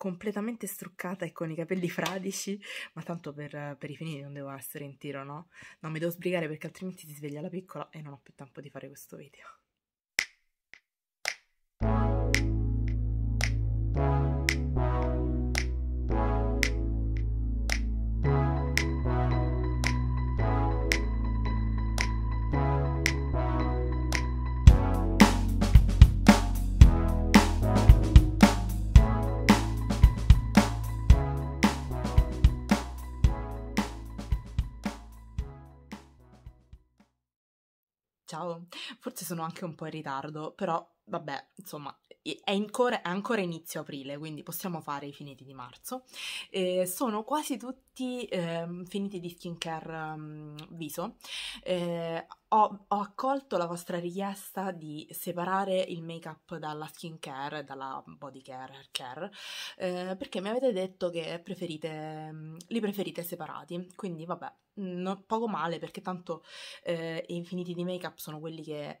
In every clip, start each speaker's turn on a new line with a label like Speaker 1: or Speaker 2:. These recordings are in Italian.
Speaker 1: completamente struccata e con i capelli fradici, ma tanto per, per i finiti non devo essere in tiro, no? Non mi devo sbrigare perché altrimenti si sveglia la piccola e non ho più tempo di fare questo video. Ciao, forse sono anche un po' in ritardo, però vabbè, insomma, è ancora, è ancora inizio aprile, quindi possiamo fare i finiti di marzo. Eh, sono quasi tutti eh, finiti di skincare um, viso. Eh, ho, ho, accolto la vostra richiesta di separare il make-up dalla skincare, dalla body care, hair care, eh, perché mi avete detto che preferite, li preferite separati, quindi vabbè non, poco male perché tanto eh, infiniti di make up sono quelli che eh,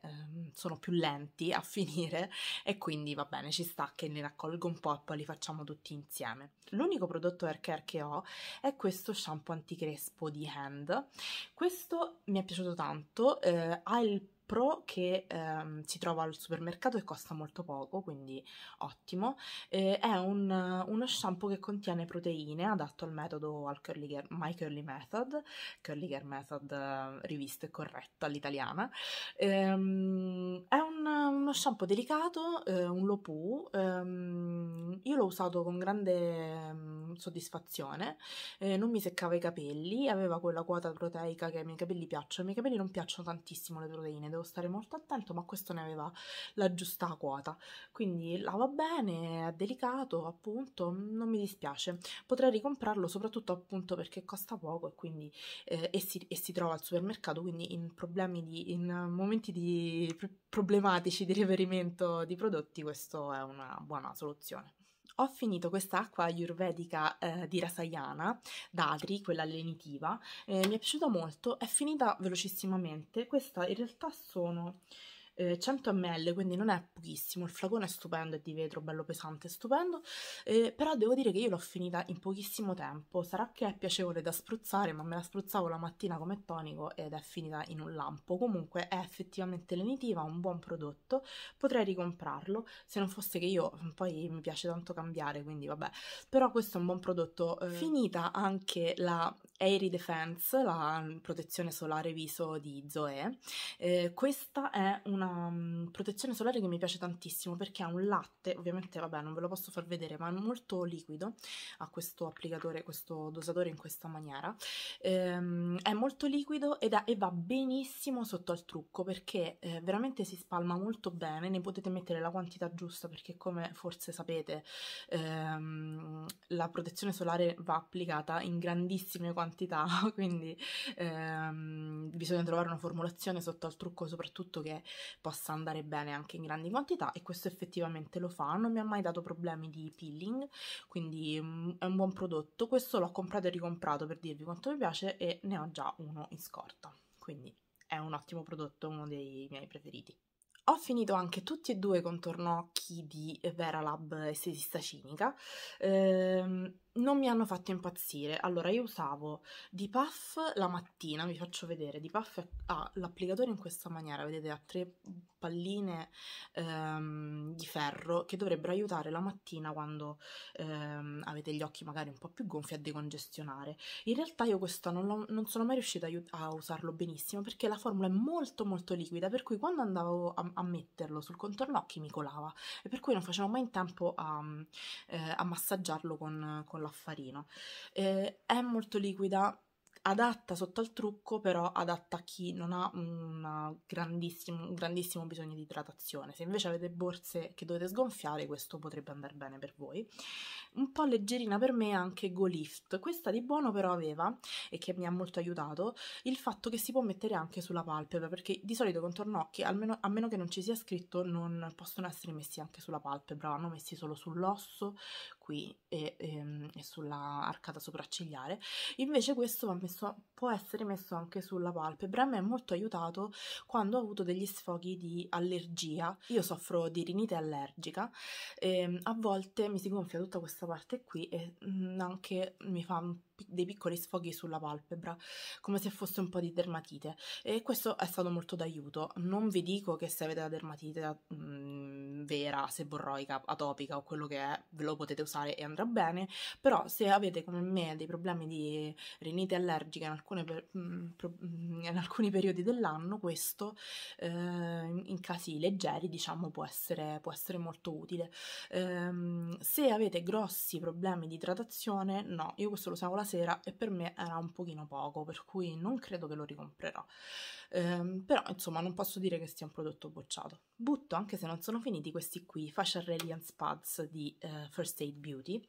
Speaker 1: sono più lenti a finire e quindi va bene ci sta che ne raccolgo un po' e poi li facciamo tutti insieme l'unico prodotto hair care che ho è questo shampoo anticrespo di Hand questo mi è piaciuto tanto eh, ha il Pro che ehm, si trova al supermercato e costa molto poco, quindi ottimo. Eh, è un, uno shampoo che contiene proteine, adatto al metodo al curly Girl, My Curly Method, Curly Girl Method eh, rivista e corretto all'italiana. Ehm, è un, uno shampoo delicato, eh, un Lopu. Ehm, io l'ho usato con grande ehm, soddisfazione, eh, non mi seccava i capelli, aveva quella quota proteica che ai miei capelli piacciono. I miei capelli non piacciono tantissimo le proteine, devo devo stare molto attento, ma questo ne aveva la giusta quota. Quindi lava bene, è delicato, appunto, non mi dispiace. Potrei ricomprarlo soprattutto appunto perché costa poco e quindi eh, e, si, e, si, trova al supermercato, quindi in, di, in momenti di problematici di reperimento di prodotti questo è una buona soluzione ho finito quest'acqua ayurvedica eh, di Rasayana, Dadri, quella lenitiva, eh, mi è piaciuta molto, è finita velocissimamente, questa in realtà sono eh, 100 ml, quindi non è pochissimo, il flacone è stupendo, è di vetro, bello pesante, stupendo, eh, però devo dire che io l'ho finita in pochissimo tempo, sarà che è piacevole da spruzzare, ma me la spruzzavo la mattina come tonico ed è finita in un lampo, comunque è effettivamente lenitiva, un buon prodotto, potrei ricomprarlo, se non fosse che io mm, poi mi piace tanto cambiare, quindi vabbè, però questo è un buon prodotto, eh, finita anche la Airy Defense, la protezione solare viso di Zoe, eh, questa è una um, protezione solare che mi piace tantissimo perché ha un latte, ovviamente vabbè non ve lo posso far vedere, ma è molto liquido, ha questo applicatore, questo dosatore in questa maniera, ehm, è molto liquido ed è, e va benissimo sotto al trucco perché eh, veramente si spalma molto bene, ne potete mettere la quantità giusta perché come forse sapete ehm, la protezione solare va applicata in grandissime quantità, quindi ehm, bisogna trovare una formulazione sotto al trucco soprattutto che possa andare bene anche in grandi quantità e questo effettivamente lo fa, non mi ha mai dato problemi di peeling, quindi mh, mm, è un buon prodotto, questo l'ho comprato e ricomprato per dirvi quanto mi piace e ne ho già uno in scorta, quindi è un ottimo prodotto, uno dei miei preferiti. Ho finito anche tutti e due i contornocchi di Veralab Estetista Cinica. Ehm, non mi hanno fatto impazzire. Allora, io usavo di puff la mattina, vi faccio vedere, di puff ha l'applicatore in questa maniera, vedete, ha tre palline ehm, di ferro che dovrebbero aiutare la mattina quando ehm, avete gli occhi magari un po' più gonfi a decongestionare. In realtà io questo non, non sono mai riuscita a, a, usarlo benissimo perché la formula è molto molto liquida, per cui quando andavo a, a metterlo sul contorno occhi mi colava e per cui non facevo mai in tempo a, ehm, a massaggiarlo con, con con l'affarino. Eh, è molto liquida, adatta sotto al trucco, però adatta a chi non ha un grandissimo, un grandissimo, bisogno di idratazione. Se invece avete borse che dovete sgonfiare, questo potrebbe andare bene per voi. Un po' leggerina per me anche Go Lift. Questa di buono però aveva, e che mi ha molto aiutato, il fatto che si può mettere anche sulla palpebra, perché di solito contorno occhi, almeno, a meno che non ci sia scritto, non possono essere messi anche sulla palpebra, vanno messi solo sull'osso, qui e, e, ehm, e sulla arcata sopraccigliare, invece questo va messo, può essere messo anche sulla palpebra, a me è molto aiutato quando ho avuto degli sfoghi di allergia, io soffro di rinite allergica, ehm, a volte mi si gonfia tutta questa parte qui e mm, anche mi fa un dei piccoli sfoghi sulla palpebra, come se fosse un po' di dermatite e questo è stato molto d'aiuto. Non vi dico che se avete la dermatite mh, mm, vera, seborroica, atopica o quello che è, ve lo potete usare e andrà bene, però se avete come me dei problemi di rinite allergiche in, alcune, mh, mm, mm, in alcuni periodi dell'anno, questo eh, in casi leggeri diciamo può essere, può essere molto utile. Eh, se avete grossi problemi di idratazione, no, io questo lo usavo la sera e per me era un pochino poco, per cui non credo che lo ricomprerò. Ehm, però insomma non posso dire che sia un prodotto bocciato. Butto, anche se non sono finiti, questi qui, Facial Radiance Pads di eh, First Aid Beauty.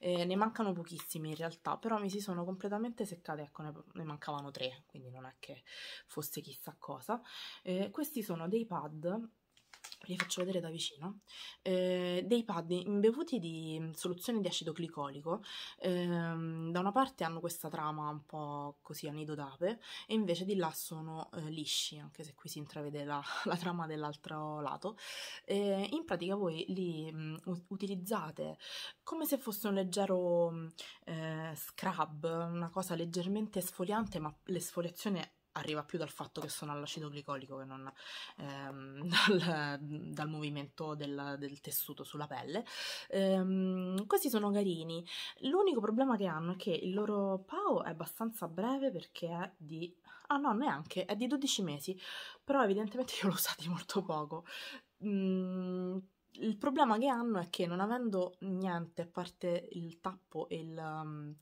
Speaker 1: Eh, ne mancano pochissimi in realtà, però mi si sono completamente seccate, ecco ne, ne mancavano tre, quindi non è che fosse chissà cosa. Eh, questi sono dei pad li faccio vedere da vicino, eh, dei pad imbevuti di mm, soluzione di acido glicolico. Eh, da una parte hanno questa trama un po' così anido d'ape e invece di là sono eh, lisci, anche se qui si intravede la, la trama dell'altro lato. in pratica voi li mh, mm, utilizzate come se fosse un leggero mm, eh, scrub, una cosa leggermente esfoliante, ma l'esfoliazione è arriva più dal fatto che sono all'acido glicolico che non ehm, dal, dal, movimento del, del, tessuto sulla pelle. Ehm, questi sono carini. L'unico problema che hanno è che il loro PAO è abbastanza breve perché è di... Ah no, neanche, è di 12 mesi, però evidentemente io l'ho usato molto poco. Mm, il problema che hanno è che non avendo niente a parte il tappo e il, um,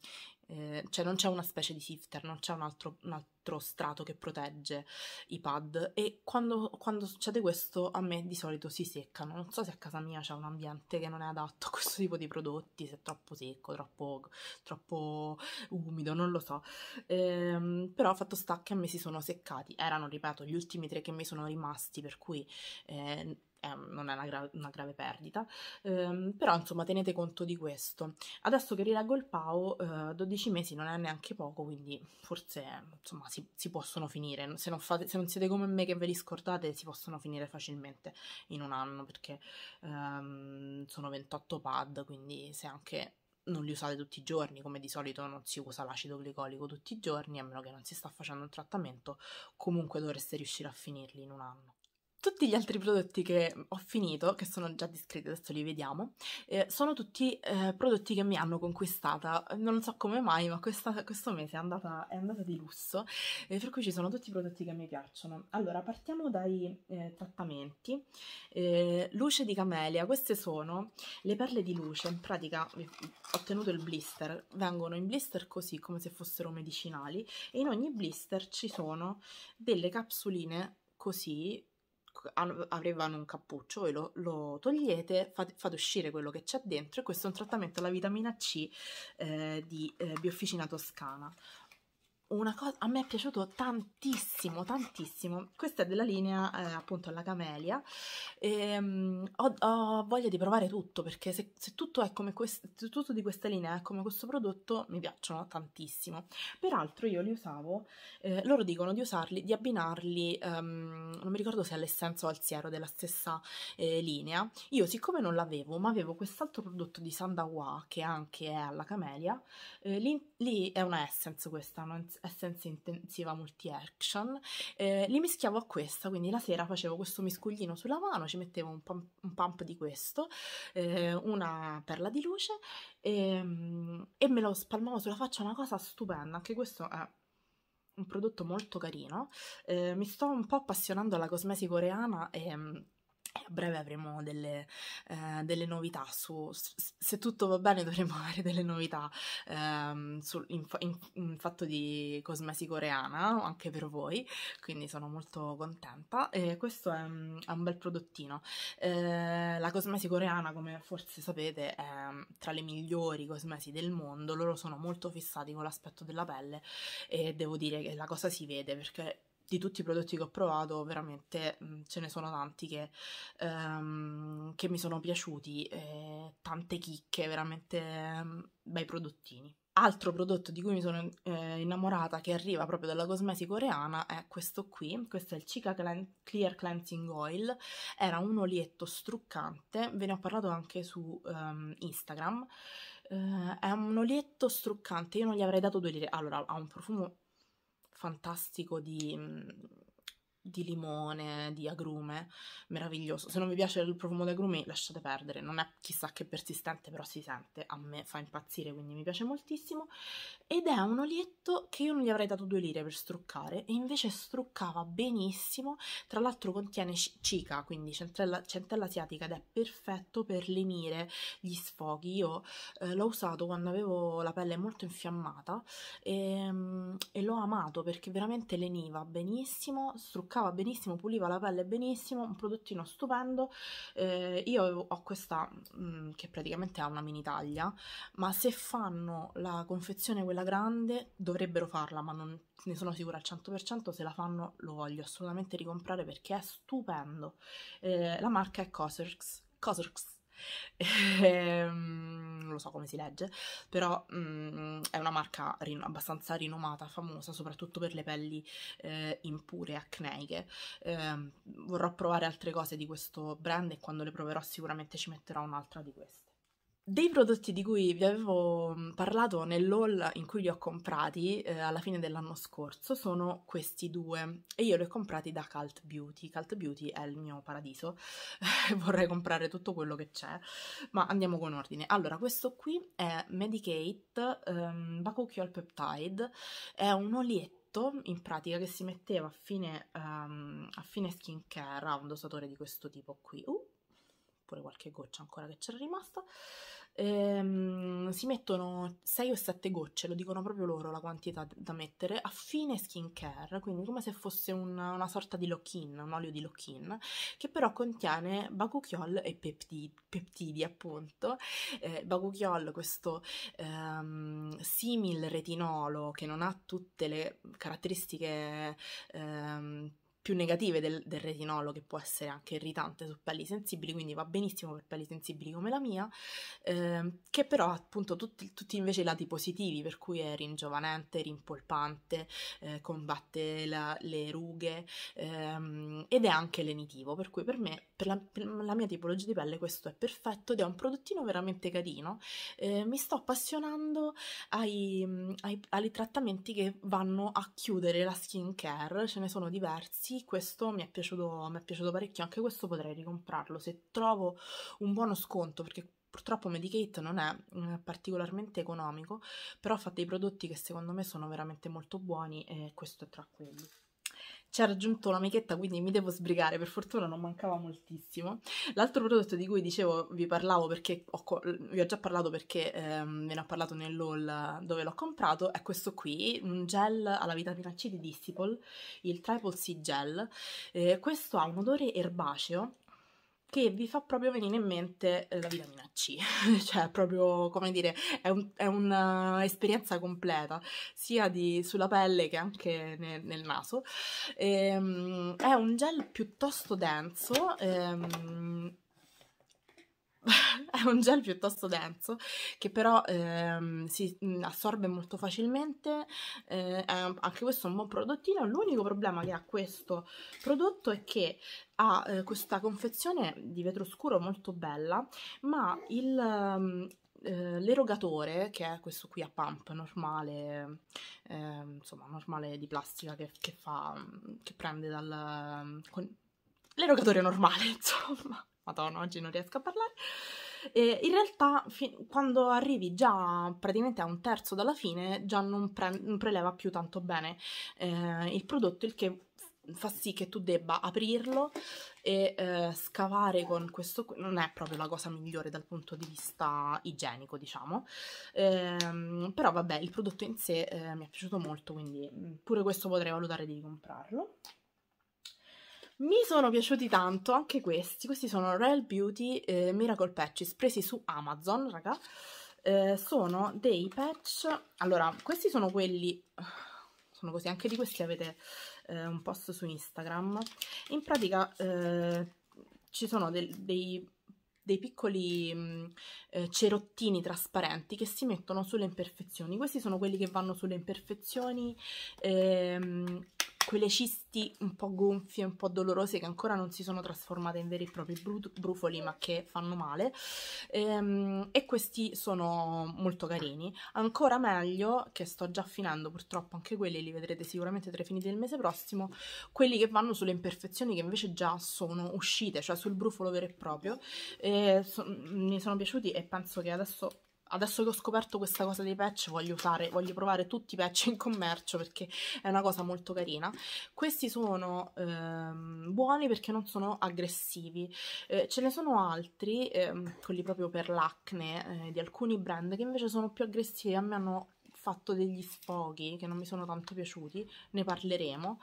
Speaker 1: eh, cioè non c'è una specie di sifter, non c'è un altro, un altro strato che protegge i pad e quando, quando, succede questo a me di solito si seccano, non so se a casa mia c'è un ambiente che non è adatto a questo tipo di prodotti, se è troppo secco, troppo, troppo umido, non lo so, ehm, però fatto sta che a me si sono seccati, erano ripeto gli ultimi tre che mi sono rimasti per cui... Eh, è, ehm, non è una, gra una grave perdita, ehm, però insomma tenete conto di questo. Adesso che rileggo il PAO, eh, 12 mesi non è neanche poco, quindi forse insomma si, si possono finire, se non, fate, se non, siete come me che ve li scordate si possono finire facilmente in un anno perché ehm, sono 28 pad, quindi se anche non li usate tutti i giorni, come di solito non si usa l'acido glicolico tutti i giorni, a meno che non si sta facendo un trattamento, comunque dovreste riuscire a finirli in un anno. Tutti gli altri prodotti che ho finito, che sono già descritti, adesso li vediamo, eh, sono tutti eh, prodotti che mi hanno conquistata, non so come mai, ma questa, questo mese è andata, è andata di lusso, eh, per cui ci sono tutti i prodotti che mi piacciono. Allora, partiamo dai eh, trattamenti. Eh, luce di camelia, queste sono le perle di luce, in pratica eh, ho ottenuto il blister, vengono in blister così, come se fossero medicinali, e in ogni blister ci sono delle capsuline così avevano un cappuccio, voi lo, lo togliete, fate, fate, uscire quello che c'è dentro e questo è un trattamento alla vitamina C eh, di eh, Biofficina Toscana una cosa a me è piaciuto tantissimo tantissimo questa è della linea eh, appunto alla camelia e, um, ho, ho, voglia di provare tutto perché se, se tutto è come questo tutto di questa linea è come questo prodotto mi piacciono tantissimo peraltro io li usavo eh, loro dicono di usarli di abbinarli um, non mi ricordo se all'essenza o al siero della stessa eh, linea io siccome non l'avevo ma avevo quest'altro prodotto di Sandawa che anche è alla camelia eh, lì, lì, è una essence questa non, essenza intensiva multi-action, eh, li mischiavo a questa, quindi la sera facevo questo miscuglino sulla mano, ci mettevo un pump, un pump di questo, eh, una perla di luce e, ehm, e me lo spalmavo sulla faccia, una cosa stupenda, anche questo è un prodotto molto carino. Eh, mi sto un po' appassionando alla cosmesi coreana e ehm, a breve avremo delle, eh, delle novità su, se tutto va bene dovremo avere delle novità ehm, sul, in, in, in, fatto di cosmesi coreana anche per voi, quindi sono molto contenta e questo è, mm, è un bel prodottino. Eh, la cosmesi coreana come forse sapete è mm, tra le migliori cosmesi del mondo, loro sono molto fissati con l'aspetto della pelle e devo dire che la cosa si vede perché di tutti i prodotti che ho provato, veramente mm, ce ne sono tanti che, um, che mi sono piaciuti, eh, tante chicche, veramente um, bei prodottini. Altro prodotto di cui mi sono eh, innamorata che arriva proprio dalla cosmesi coreana è questo qui, questo è il Chica Clear Cleansing Oil, era un olietto struccante, ve ne ho parlato anche su um, Instagram, uh, è un olietto struccante, io non gli avrei dato due lire, allora ha un profumo fantastico di mm, di limone, di agrume, meraviglioso. Se non vi piace il profumo di agrumi lasciate perdere, non è chissà che persistente però si sente, a me fa impazzire quindi mi piace moltissimo ed è un olietto che io non gli avrei dato due lire per struccare e invece struccava benissimo, tra l'altro contiene cica, quindi centella, centella, asiatica ed è perfetto per lenire gli sfoghi, io eh, l'ho usato quando avevo la pelle molto infiammata e, ehm, e l'ho amato perché veramente leniva benissimo, struccava truccava benissimo, puliva la pelle benissimo, un prodottino stupendo. Eh, io ho questa mh, mm, che praticamente ha una mini taglia, ma se fanno la confezione quella grande dovrebbero farla, ma non ne sono sicura al 100%, se la fanno lo voglio assolutamente ricomprare perché è stupendo. Eh, la marca è Cosrx. Cosrx Ehm, non lo so come si legge, però mm, è una marca rin abbastanza rinomata, famosa, soprattutto per le pelli eh, impure, acneiche. Eh, vorrò provare altre cose di questo brand e quando le proverò sicuramente ci metterò un'altra di queste. Dei prodotti di cui vi avevo parlato nell'haul in cui li ho comprati eh, alla fine dell'anno scorso sono questi due e io li ho comprati da Cult Beauty. Cult Beauty è il mio paradiso, vorrei comprare tutto quello che c'è, ma andiamo con ordine. Allora, questo qui è Medicate um, ehm, Bakuchiol Peptide, è un olietto in pratica che si metteva a fine, um, a fine skincare, ha un dosatore di questo tipo qui. Uh, oppure qualche goccia ancora che c'era rimasta. Ehm, si mettono 6 o 7 gocce, lo dicono proprio loro la quantità da mettere, a fine skincare, quindi come se fosse un, una sorta di lock-in, un olio di lock-in, che però contiene baguchiol e peptidi, peptidi appunto. Eh, baguchiol, questo ehm, simil retinolo che non ha tutte le caratteristiche ehm, più negative del, del, retinolo, che può essere anche irritante su pelli sensibili, quindi va benissimo per pelli sensibili come la mia, eh, che però ha appunto tutti, tutti, invece i lati positivi, per cui è ringiovanente, rimpolpante, eh, combatte la, le rughe ehm, ed è anche lenitivo, per cui per me, per la, per la, mia tipologia di pelle questo è perfetto ed è un prodottino veramente carino. Eh, mi sto appassionando ai, ai, ai trattamenti che vanno a chiudere la skin care, ce ne sono diversi sì, questo mi è, piaciuto, mi è piaciuto parecchio, anche questo potrei ricomprarlo se trovo un buono sconto perché purtroppo Medicate non è eh, particolarmente economico, però fa dei prodotti che secondo me sono veramente molto buoni e questo è tra quelli ci ha raggiunto l'amichetta, quindi mi devo sbrigare, per fortuna non mancava moltissimo. L'altro prodotto di cui dicevo vi parlavo perché ho, vi ho già parlato perché ehm, ve ne ho parlato nell'haul dove l'ho comprato, è questo qui, un gel alla vitamina C di Dissipol, il Triple C Gel. Eh, questo ha un odore erbaceo che vi fa proprio venire in mente la vitamina C, cioè proprio come dire è, un'esperienza eh, completa sia di, sulla pelle che anche nel, nel naso. Ehm, è un gel piuttosto denso. Ehm, è un gel piuttosto denso che però ehm, si mm, assorbe molto facilmente eh, anche questo è un buon prodottino l'unico problema che ha questo prodotto è che ha eh, questa confezione di vetro scuro molto bella, ma ehm, eh, l'erogatore, eh, che è questo qui a pump normale, eh, insomma normale di plastica che, che fa, che prende dal... l'erogatore normale, insomma, madonna, oggi non riesco a parlare, eh, in realtà, quando arrivi già praticamente a un terzo dalla fine, già non, pre non preleva più tanto bene eh, il prodotto, il che fa sì che tu debba aprirlo e eh, scavare con questo non è proprio la cosa migliore dal punto di vista igienico diciamo ehm, però vabbè il prodotto in sé eh, mi è piaciuto molto quindi mm, pure questo potrei valutare di comprarlo mi sono piaciuti tanto anche questi questi sono Real Beauty eh, Miracle Patches presi su Amazon raga eh, sono dei patch allora questi sono quelli sono così anche di questi avete eh, un post su Instagram. In pratica eh, ci sono del, dei, dei, piccoli mm, eh, cerottini trasparenti che si mettono sulle imperfezioni. Questi sono quelli che vanno sulle imperfezioni ehm, quelle cisti un po' gonfie, un po' dolorose che ancora non si sono trasformate in veri e propri brufoli ma che fanno male ehm, e questi sono molto carini ancora meglio, che sto già finendo purtroppo anche quelli li vedrete sicuramente tra i finiti del mese prossimo quelli che vanno sulle imperfezioni che invece già sono uscite, cioè sul brufolo vero e proprio e so, mi sono piaciuti e penso che adesso Adesso che ho scoperto questa cosa dei patch voglio, usare, voglio provare tutti i patch in commercio perché è una cosa molto carina. Questi sono ehm, buoni perché non sono aggressivi. Eh, ce ne sono altri, ehm, quelli proprio per l'acne eh, di alcuni brand che invece sono più aggressivi a me hanno fatto degli sfoghi che non mi sono tanto piaciuti, ne parleremo,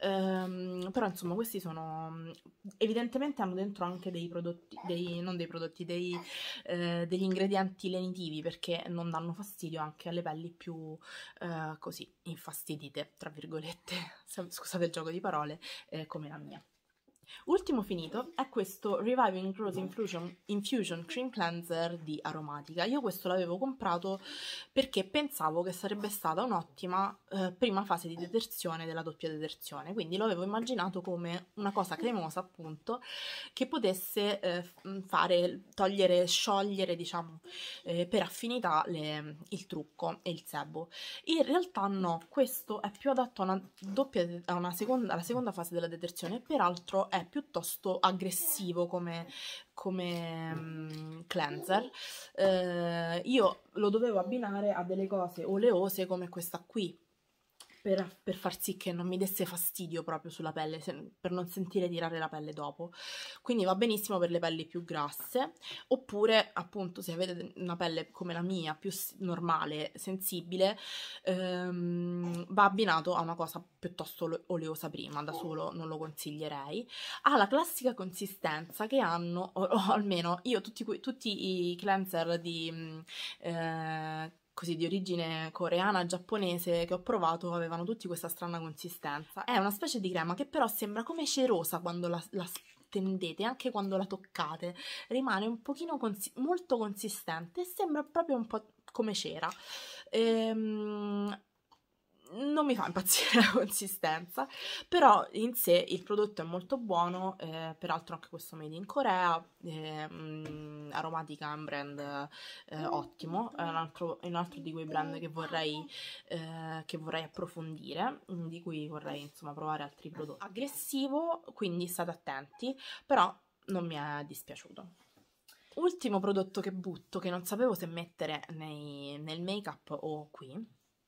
Speaker 1: ehm, però insomma questi sono, mm, evidentemente hanno dentro anche dei prodotti, dei, non dei prodotti, dei, eh, degli ingredienti lenitivi perché non danno fastidio anche alle pelli più eh, così infastidite, tra virgolette, scusate il gioco di parole, eh, come la mia. Ultimo finito è questo Reviving Growth Infusion, Infusion Cream Cleanser di Aromatica. Io questo l'avevo comprato perché pensavo che sarebbe stata un'ottima eh, prima fase di detersione della doppia detersione, quindi l'avevo immaginato come una cosa cremosa appunto che potesse eh, mm, fare, togliere, sciogliere diciamo eh, per affinità le, il trucco e il sebo. In realtà no, questo è più adatto a una, doppia, a una seconda, alla seconda fase della detersione, peraltro è è piuttosto aggressivo come, come um, cleanser. Eh, io lo dovevo abbinare a delle cose oleose come questa qui, per, per, far sì che non mi desse fastidio proprio sulla pelle, se, per non sentire tirare la pelle dopo. Quindi va benissimo per le pelli più grasse, oppure appunto se avete una pelle come la mia, più normale, sensibile, ehm, va abbinato a una cosa piuttosto oleosa prima, da solo non lo consiglierei. Ha la classica consistenza che hanno, o, o almeno io tutti, tutti i cleanser di... Mm, eh, così di origine coreana, giapponese che ho provato avevano tutti questa strana consistenza. È una specie di crema che però sembra come cerosa quando la, la tendete, anche quando la toccate, rimane un pochino consi molto consistente e sembra proprio un po' come cera. Ehm, non mi fa impazzire la consistenza, però in sé il prodotto è molto buono, eh, peraltro anche questo made in Corea, eh, mh, Aromatica è un brand eh, ottimo, è un, altro, è un, altro, di quei brand che vorrei, eh, che vorrei approfondire, mm, di cui vorrei insomma provare altri prodotti. Aggressivo, quindi state attenti, però non mi è dispiaciuto. Ultimo prodotto che butto, che non sapevo se mettere nei, nel make-up o qui,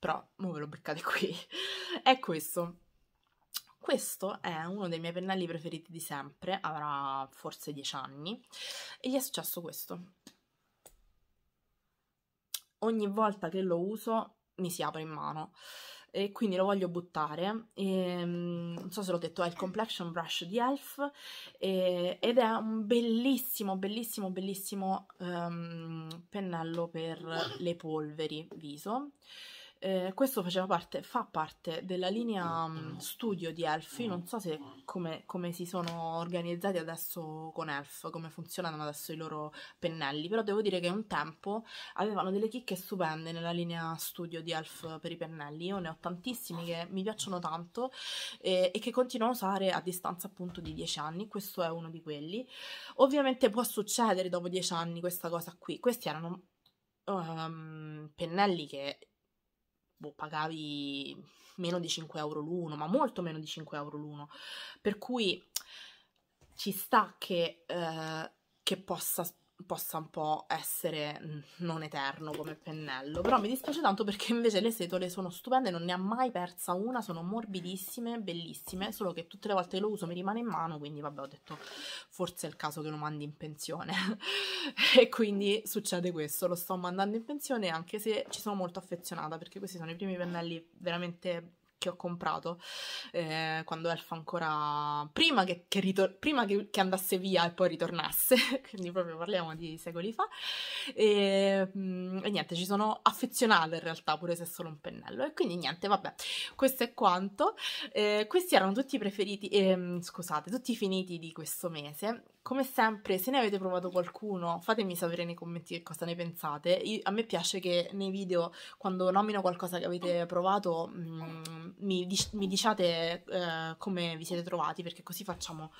Speaker 1: però mo ve lo beccate qui, è questo. Questo è uno dei miei pennelli preferiti di sempre, avrà forse 10 anni, e gli è successo questo. Ogni volta che lo uso mi si apre in mano e quindi lo voglio buttare. E, ehm, non so se l'ho detto, è il Complexion Brush di Elf e, ed è un bellissimo, bellissimo, bellissimo um, pennello per le polveri viso. Eh, questo faceva parte, fa parte della linea mm, mm, mm. studio di Elf. non so se come, come, si sono organizzati adesso con Elf, come funzionano adesso i loro pennelli, però devo dire che un tempo avevano delle chicche stupende nella linea studio di Elf per i pennelli. Io ne ho tantissimi che mi piacciono tanto eh, e che continuo a usare a distanza appunto di 10 anni. Questo è uno di quelli. Ovviamente può succedere dopo 10 anni questa cosa qui. Questi erano um, pennelli che boh, pagavi meno di 5 euro l'uno, ma molto meno di 5 euro l'uno. Per cui ci sta che, eh, che possa possa un po' essere mm, non eterno come pennello, però mi dispiace tanto perché invece le setole sono stupende, non ne ha mai persa una, sono morbidissime, bellissime, solo che tutte le volte che lo uso mi rimane in mano, quindi vabbè ho detto forse è il caso che lo mandi in pensione e quindi succede questo, lo sto mandando in pensione anche se ci sono molto affezionata perché questi sono i primi pennelli veramente che ho comprato eh, quando Elf ancora prima, che, che, ritor- prima che, che, andasse via e poi ritornasse, quindi proprio parliamo di secoli fa. E, ehm, mh, e, niente, ci sono affezionata in realtà, pure se è solo un pennello. E quindi niente, vabbè, questo è quanto. Eh, questi erano tutti i preferiti, eh, scusate, tutti i finiti di questo mese come sempre, se ne avete provato qualcuno, fatemi sapere nei commenti che cosa ne pensate. Io, a me piace che nei video, quando nomino qualcosa che avete provato, mh, mm, mi, mi, diciate eh, come vi siete trovati, perché così facciamo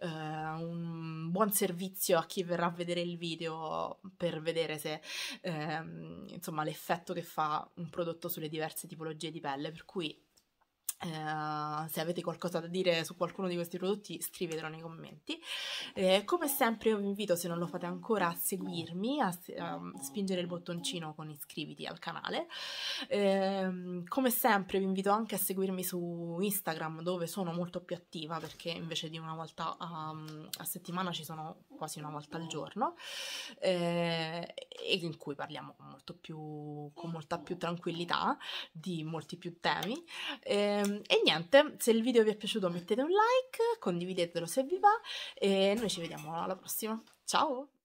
Speaker 1: eh, un buon servizio a chi verrà a vedere il video per vedere se, eh, insomma, l'effetto che fa un prodotto sulle diverse tipologie di pelle. Per cui Uh, se avete qualcosa da dire su qualcuno di questi prodotti scrivetelo nei commenti eh, come sempre io vi invito se non lo fate ancora a seguirmi a, a mm, spingere il bottoncino con iscriviti al canale eh, come sempre vi invito anche a seguirmi su Instagram dove sono molto più attiva perché invece di una volta a, mm, a settimana ci sono quasi una volta al giorno eh, e in cui parliamo con, più, con molta più tranquillità di molti più temi ehm, Ehm, e niente, se il video vi è piaciuto mettete un like, condividetelo se vi va e noi ci vediamo alla prossima. Ciao!